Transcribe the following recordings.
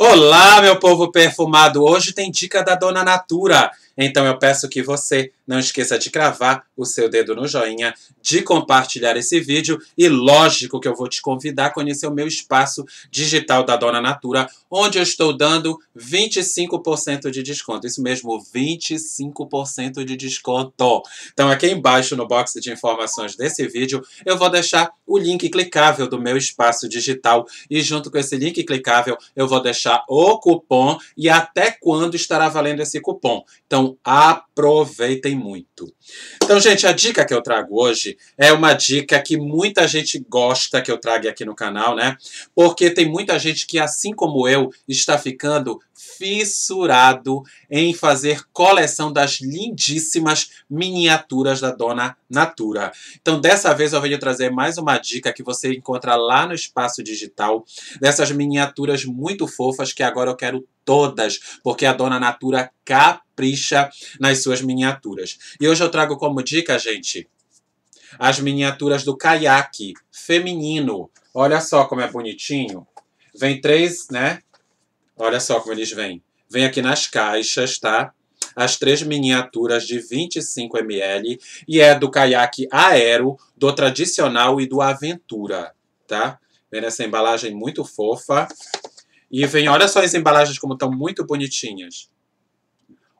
Olá, meu povo perfumado! Hoje tem dica da Dona Natura. Então eu peço que você não esqueça de cravar o seu dedo no joinha, de compartilhar esse vídeo e lógico que eu vou te convidar a conhecer o meu espaço digital da Dona Natura, onde eu estou dando 25% de desconto. Isso mesmo, 25% de desconto. Então aqui embaixo no box de informações desse vídeo, eu vou deixar o link clicável do meu espaço digital e junto com esse link clicável, eu vou deixar o cupom e até quando estará valendo esse cupom. Então, aproveitem muito. Então, gente, a dica que eu trago hoje é uma dica que muita gente gosta que eu traga aqui no canal, né? Porque tem muita gente que, assim como eu, está ficando fissurado em fazer coleção das lindíssimas miniaturas da Dona Natura. Então, dessa vez eu venho trazer mais uma dica que você encontra lá no espaço digital, dessas miniaturas muito fofas que agora eu quero todas, porque a Dona Natura capricha nas suas miniaturas. E hoje eu trago como dica, gente, as miniaturas do caiaque feminino. Olha só como é bonitinho. Vem três, né? Olha só como eles vêm. Vem aqui nas caixas, tá? As três miniaturas de 25 ml e é do caiaque Aero, do tradicional e do Aventura, tá? Vem essa embalagem muito fofa. E vem, olha só as embalagens como estão muito bonitinhas.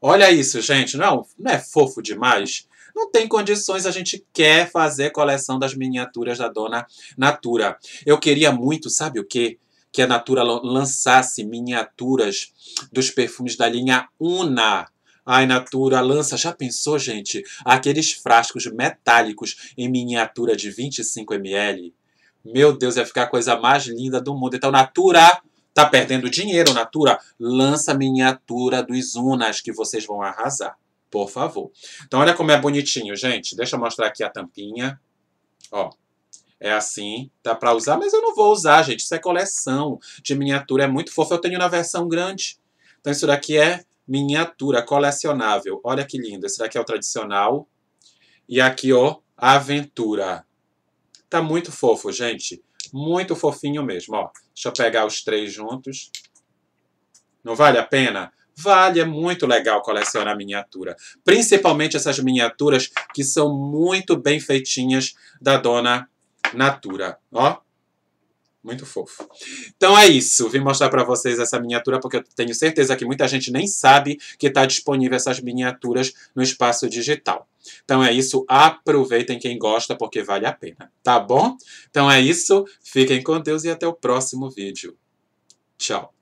Olha isso, gente. Não, não é fofo demais? Não tem condições, a gente quer fazer coleção das miniaturas da dona Natura. Eu queria muito, sabe o quê? que a Natura lançasse miniaturas dos perfumes da linha Una. Ai, Natura, lança. Já pensou, gente? Aqueles frascos metálicos em miniatura de 25 ml. Meu Deus, ia ficar a coisa mais linda do mundo. Então, Natura, tá perdendo dinheiro, Natura? Lança miniatura dos Unas que vocês vão arrasar. Por favor. Então, olha como é bonitinho, gente. Deixa eu mostrar aqui a tampinha. Ó é assim, dá para usar, mas eu não vou usar, gente. Isso é coleção de miniatura, é muito fofo. Eu tenho na versão grande. Então isso daqui é miniatura colecionável. Olha que lindo. Esse daqui é o tradicional. E aqui, ó, a aventura. Tá muito fofo, gente. Muito fofinho mesmo, ó. Deixa eu pegar os três juntos. Não vale a pena? Vale, é muito legal colecionar miniatura. Principalmente essas miniaturas que são muito bem feitinhas da dona Natura, ó. Muito fofo. Então é isso. Vim mostrar para vocês essa miniatura porque eu tenho certeza que muita gente nem sabe que está disponível essas miniaturas no espaço digital. Então é isso. Aproveitem quem gosta porque vale a pena, tá bom? Então é isso. Fiquem com Deus e até o próximo vídeo. Tchau.